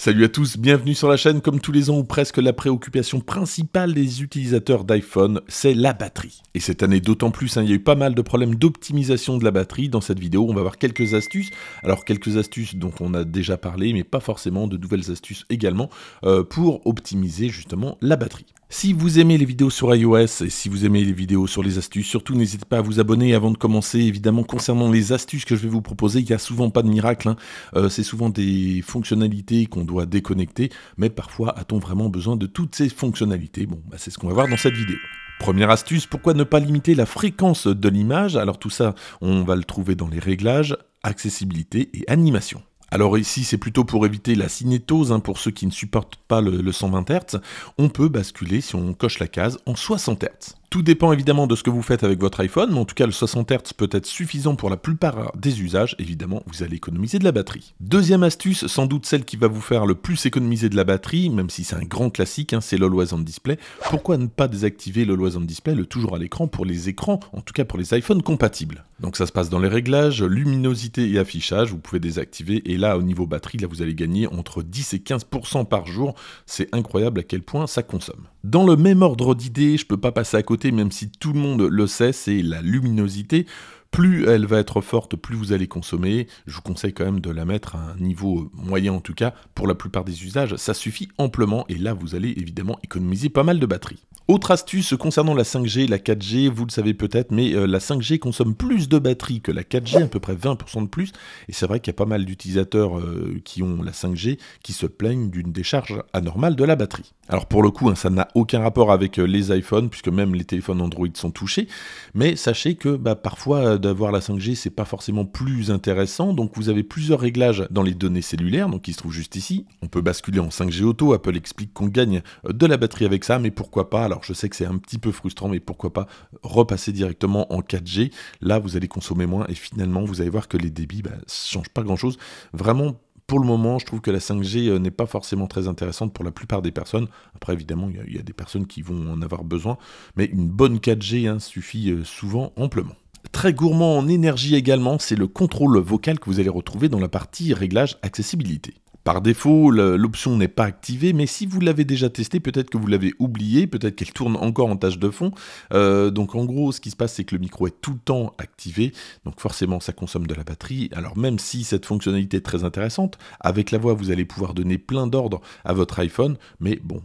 Salut à tous, bienvenue sur la chaîne. Comme tous les ans ou presque, la préoccupation principale des utilisateurs d'iPhone, c'est la batterie. Et cette année d'autant plus, hein, il y a eu pas mal de problèmes d'optimisation de la batterie. Dans cette vidéo, on va voir quelques astuces. Alors quelques astuces dont on a déjà parlé, mais pas forcément de nouvelles astuces également euh, pour optimiser justement la batterie. Si vous aimez les vidéos sur iOS et si vous aimez les vidéos sur les astuces, surtout n'hésitez pas à vous abonner avant de commencer. Évidemment, concernant les astuces que je vais vous proposer, il n'y a souvent pas de miracle. Hein. Euh, c'est souvent des fonctionnalités qu'on doit déconnecter, mais parfois a-t-on vraiment besoin de toutes ces fonctionnalités Bon, bah c'est ce qu'on va voir dans cette vidéo. Première astuce, pourquoi ne pas limiter la fréquence de l'image Alors tout ça, on va le trouver dans les réglages, accessibilité et animation. Alors ici, c'est plutôt pour éviter la cinétose, hein, pour ceux qui ne supportent pas le, le 120 Hz, on peut basculer si on coche la case en 60 Hz. Tout dépend évidemment de ce que vous faites avec votre iPhone, mais en tout cas le 60 Hz peut être suffisant pour la plupart des usages, évidemment vous allez économiser de la batterie. Deuxième astuce, sans doute celle qui va vous faire le plus économiser de la batterie, même si c'est un grand classique, hein, c'est l'Always On Display. Pourquoi ne pas désactiver l'Always On Display, le toujours à l'écran, pour les écrans, en tout cas pour les iPhones compatibles donc ça se passe dans les réglages, luminosité et affichage, vous pouvez désactiver. Et là, au niveau batterie, là, vous allez gagner entre 10 et 15% par jour. C'est incroyable à quel point ça consomme. Dans le même ordre d'idée, je peux pas passer à côté, même si tout le monde le sait, c'est la luminosité. Plus elle va être forte, plus vous allez consommer. Je vous conseille quand même de la mettre à un niveau moyen en tout cas. Pour la plupart des usages, ça suffit amplement et là vous allez évidemment économiser pas mal de batterie. Autre astuce concernant la 5G la 4G, vous le savez peut-être, mais euh, la 5G consomme plus de batterie que la 4G, à peu près 20% de plus. Et c'est vrai qu'il y a pas mal d'utilisateurs euh, qui ont la 5G qui se plaignent d'une décharge anormale de la batterie. Alors pour le coup, hein, ça n'a aucun rapport avec euh, les iPhones, puisque même les téléphones Android sont touchés. Mais sachez que bah, parfois d'avoir la 5G, c'est pas forcément plus intéressant. Donc vous avez plusieurs réglages dans les données cellulaires, donc qui se trouvent juste ici. On peut basculer en 5G auto. Apple explique qu'on gagne euh, de la batterie avec ça, mais pourquoi pas Alors je sais que c'est un petit peu frustrant, mais pourquoi pas repasser directement en 4G Là, vous allez consommer moins et finalement, vous allez voir que les débits ne bah, changent pas grand-chose. Vraiment pour le moment, je trouve que la 5G euh, n'est pas forcément très intéressante pour la plupart des personnes. Après, évidemment, il y, a des personnes qui vont en avoir besoin, mais une bonne 4G hein, suffit euh, souvent amplement. Très gourmand en énergie également, c'est le contrôle vocal que vous allez retrouver dans la partie réglage accessibilité. Par défaut, l'option n'est pas activée, mais si vous l'avez déjà testée, peut-être que vous l'avez oubliée, peut-être qu'elle tourne encore en tâche de fond. Euh, donc en gros, ce qui se passe, c'est que le micro est tout le temps activé, donc forcément ça consomme de la batterie. Alors même si cette fonctionnalité est très intéressante, avec la voix, vous allez pouvoir donner plein d'ordres à votre iPhone, mais bon,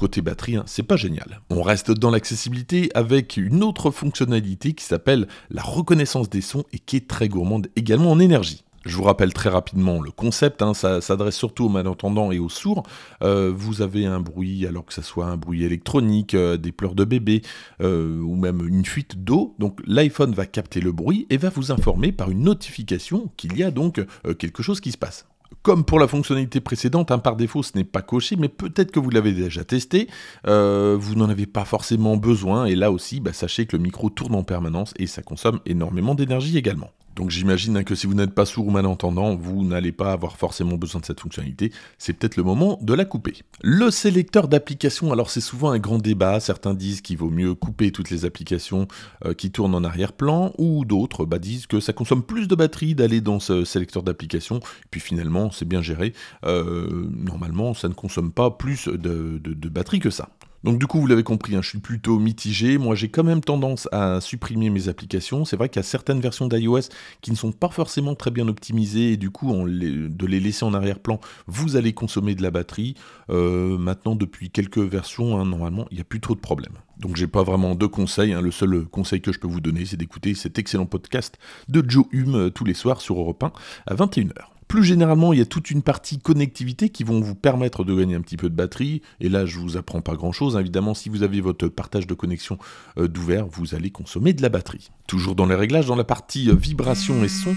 Côté batterie, hein, c'est pas génial. On reste dans l'accessibilité avec une autre fonctionnalité qui s'appelle la reconnaissance des sons et qui est très gourmande également en énergie. Je vous rappelle très rapidement le concept, hein, ça s'adresse surtout aux malentendants et aux sourds. Euh, vous avez un bruit, alors que ce soit un bruit électronique, euh, des pleurs de bébé, euh, ou même une fuite d'eau. Donc l'iPhone va capter le bruit et va vous informer par une notification qu'il y a donc quelque chose qui se passe comme pour la fonctionnalité précédente, hein, par défaut ce n'est pas coché, mais peut-être que vous l'avez déjà testé, euh, vous n'en avez pas forcément besoin, et là aussi, bah, sachez que le micro tourne en permanence et ça consomme énormément d'énergie également. Donc j'imagine hein, que si vous n'êtes pas sourd ou malentendant, vous n'allez pas avoir forcément besoin de cette fonctionnalité. C'est peut-être le moment de la couper. Le sélecteur d'applications, alors c'est souvent un grand débat. Certains disent qu'il vaut mieux couper toutes les applications euh, qui tournent en arrière-plan, ou d'autres bah, disent que ça consomme plus de batterie d'aller dans ce sélecteur d'applications. Puis finalement, c'est bien géré. Euh, normalement, ça ne consomme pas plus de batterie que ça. Donc du coup, vous l'avez compris, hein, je suis plutôt mitigé. Moi, j'ai quand même tendance à supprimer mes applications. C'est vrai qu'il y a certaines versions d'iOS qui ne sont pas forcément très bien optimisées et du coup, de les laisser en arrière-plan, vous allez consommer de la batterie. Euh, maintenant, depuis quelques versions, hein, normalement, il n'y a plus trop de problèmes. Donc j'ai pas vraiment de conseils. Hein. Le seul conseil que je peux vous donner, c'est d'écouter cet excellent podcast de Joe Hume euh, tous les soirs sur Europe 1 à 21h. Plus généralement, il y a toute une partie connectivité qui vont vous permettre de gagner un petit peu de batterie. Et là, je vous apprends pas grand-chose. Évidemment, si vous avez votre partage de connexion euh, d'ouvert, vous allez consommer de la batterie. Toujours dans les réglages, dans la partie euh, vibration et son,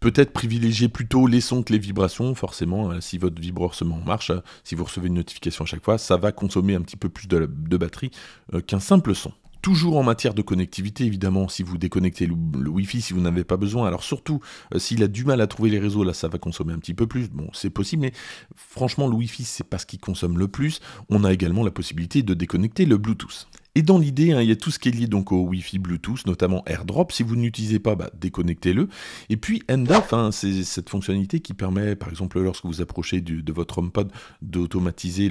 peut-être privilégier plutôt les sons que les vibrations. Forcément, euh, si votre vibreur se met en marche, si vous recevez une notification à chaque fois, ça va consommer un petit peu plus de batterie qu'un simple son. Toujours en matière de connectivité, évidemment, si vous déconnectez le, wifi Wi-Fi, si vous n'avez pas besoin, alors surtout euh, s'il a du mal à trouver les réseaux, là ça va consommer un petit peu plus, bon c'est possible, mais franchement le Wi-Fi c'est pas ce qui consomme le plus. On a également la possibilité de déconnecter le Bluetooth. Et dans l'idée, hein, il y a tout ce qui est lié donc au Wi-Fi, Bluetooth, notamment AirDrop. Si vous n'utilisez pas, bah, déconnectez-le. Et puis NDAF, hein, c'est cette fonctionnalité qui permet, par exemple, lorsque vous approchez de votre HomePod, d'automatiser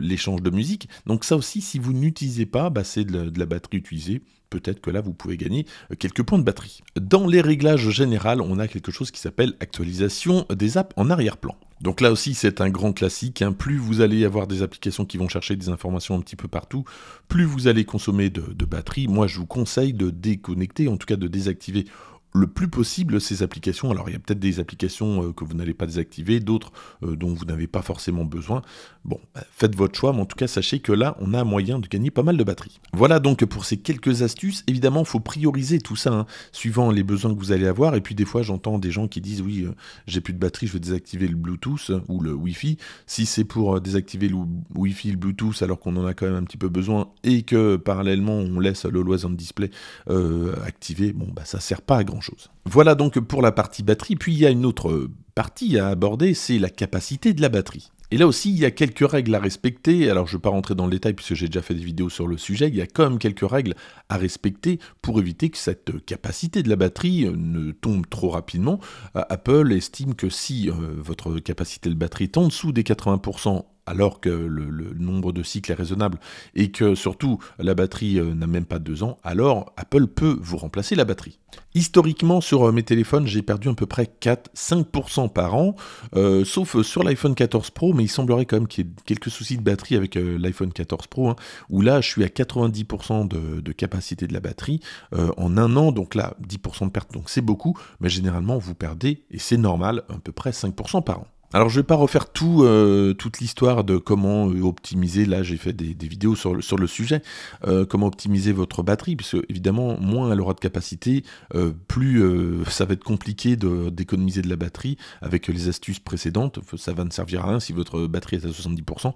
l'échange de musique. Donc ça aussi, si vous n'utilisez pas, bah, c'est de, de la batterie utilisée peut-être que là vous pouvez gagner euh, quelques points de batterie. Dans les réglages généraux, on a quelque chose qui s'appelle actualisation des apps en arrière-plan. Donc là aussi, c'est un grand classique. Hein. Plus vous allez avoir des applications qui vont chercher des informations un petit peu partout, plus vous allez consommer de, de batterie. Moi, je vous conseille de déconnecter, en tout cas de désactiver le plus possible ces applications. Alors il y a peut-être des applications euh, que vous n'allez pas désactiver, d'autres euh, dont vous n'avez pas forcément besoin. Bon, bah, faites votre choix, mais en tout cas sachez que là on a moyen de gagner pas mal de batterie. Voilà donc pour ces quelques astuces. Évidemment, il faut prioriser tout ça, hein, suivant les besoins que vous allez avoir. Et puis des fois j'entends des gens qui disent oui, euh, j'ai plus de batterie, je vais désactiver le Bluetooth ou le Wi-Fi. Si c'est pour désactiver le Wi-Fi, le Bluetooth, alors qu'on en a quand même un petit peu besoin et que parallèlement on laisse le loisir de display activé, bon bah ça sert pas à grand chose. Voilà donc pour la partie batterie, puis il y a une autre partie à aborder, c'est la capacité de la batterie. Et là aussi, il y a quelques règles à respecter. Alors, je ne vais pas rentrer dans le détail puisque j'ai déjà fait des vidéos sur le sujet. Il y a quand même quelques règles à respecter pour éviter que cette capacité de la batterie euh, ne tombe trop rapidement. Euh, Apple estime que si euh, votre capacité de batterie est en dessous des 80% alors que le, nombre de cycles est raisonnable et que surtout la batterie euh, n'a même pas deux ans, alors Apple peut vous remplacer la batterie. Historiquement, sur euh, mes téléphones, j'ai perdu à peu près 4-5% par an, euh, sauf sur l'iPhone 14 Pro, mais il semblerait quand même qu'il y ait quelques soucis de batterie avec l'iPhone 14 Pro, hein, où là je suis à 90% de, capacité de la batterie en un an, donc là 10% de perte, donc c'est beaucoup, mais généralement vous perdez, et c'est normal, à peu près 5% par an. Alors je ne vais pas refaire tout, euh, toute l'histoire de comment euh, optimiser, là j'ai fait des, vidéos sur le, sur le sujet, euh, comment optimiser votre batterie, puisque évidemment moins elle aura de capacité, plus ça va être compliqué d'économiser de, la batterie avec les astuces précédentes, ça va ne servir à rien si votre batterie est à 70%,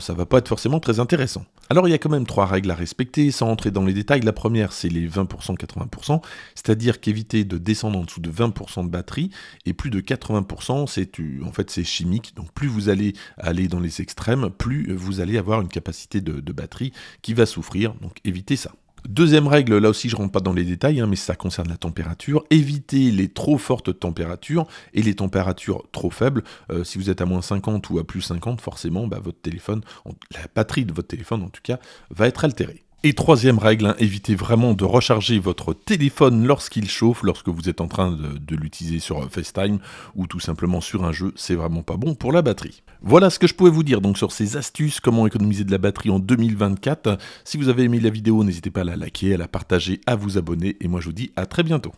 ça va pas être forcément très intéressant. Alors il y a quand même trois règles à respecter, sans entrer dans les détails, la première c'est les 20%-80%, c'est-à-dire qu'éviter de descendre en dessous de 20% de batterie, et plus de 80% c'est en fait c'est chimique, donc plus vous allez aller dans les extrêmes, plus vous allez avoir une capacité de, batterie qui va souffrir, donc évitez ça. Deuxième règle, là aussi je ne rentre pas dans les détails, hein, mais ça concerne la température. Évitez les trop fortes températures et les températures trop faibles. Euh, si vous êtes à moins 50 ou à plus 50, forcément, bah, votre téléphone, la batterie de votre téléphone en tout cas, va être altérée. Et troisième règle, hein, évitez vraiment de recharger votre téléphone lorsqu'il chauffe, lorsque vous êtes en train de, de l'utiliser sur euh, FaceTime ou tout simplement sur un jeu, c'est vraiment pas bon pour la batterie. Voilà ce que je pouvais vous dire donc sur ces astuces, comment économiser de la batterie en 2024. Si vous avez aimé la vidéo, n'hésitez pas à la liker, à la partager, à vous abonner et moi je vous dis à très bientôt.